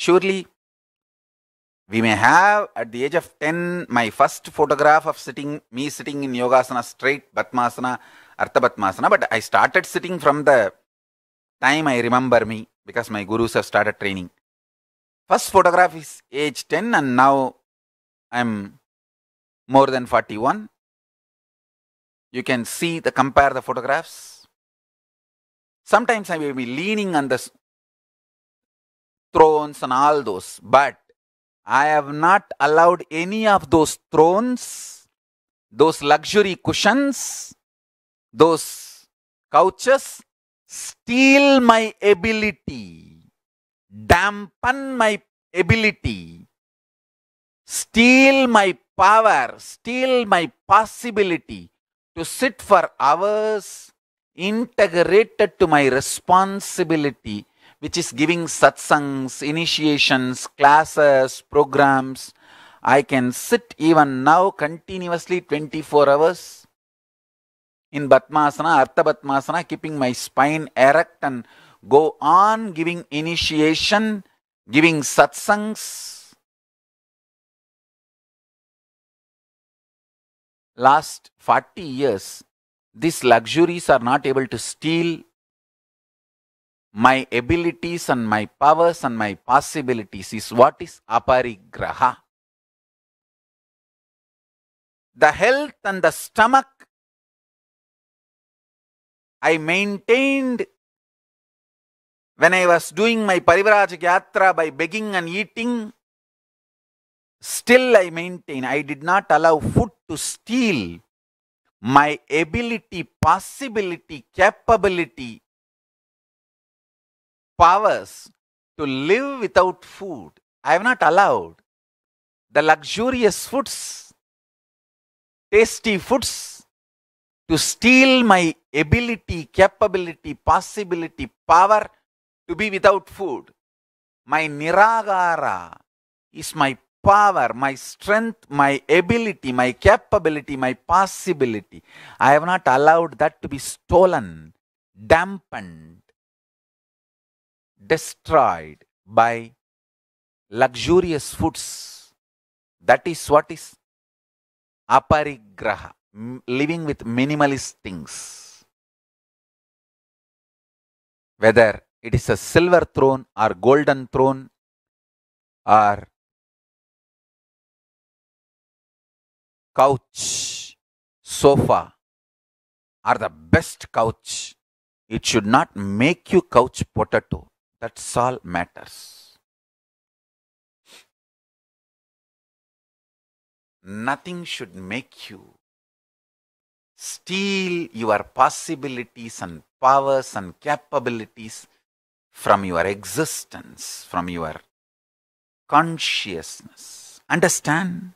Surely, we may have at the age of 10 my first photograph of sitting, me sitting in Yogasana, straight Batmasana, Artha Batmasana, but I started sitting from the time I remember me because my gurus have started training. First photograph is age 10 and now I'm more than 41. You can see the compare the photographs. Sometimes I may be leaning on the thrones and all those. But I have not allowed any of those thrones, those luxury cushions, those couches steal my ability, dampen my ability, steal my power, steal my possibility to sit for hours integrated to my responsibility which is giving satsangs, initiations, classes, programs. I can sit even now continuously 24 hours in Batmasana, Artha Batmasana, keeping my spine erect and go on giving initiation, giving satsangs. Last 40 years, these luxuries are not able to steal my abilities and my powers and my possibilities is what is aparigraha. The health and the stomach I maintained when I was doing my Parivraj Yatra by begging and eating. Still, I maintain I did not allow food to steal my ability, possibility, capability, powers to live without food. I have not allowed the luxurious foods, tasty foods, to steal my ability, capability, possibility, power to be without food. My niragara is my power, my strength, my ability, my capability, my possibility. I have not allowed that to be stolen, dampened, destroyed by luxurious foods. That is what is aparigraha, living with minimalist things. Whether it is a silver throne or golden throne or couch, sofa are the best couch. It should not make you couch potato. That's all matters. Nothing should make you steal your possibilities and powers and capabilities from your existence, from your consciousness. Understand?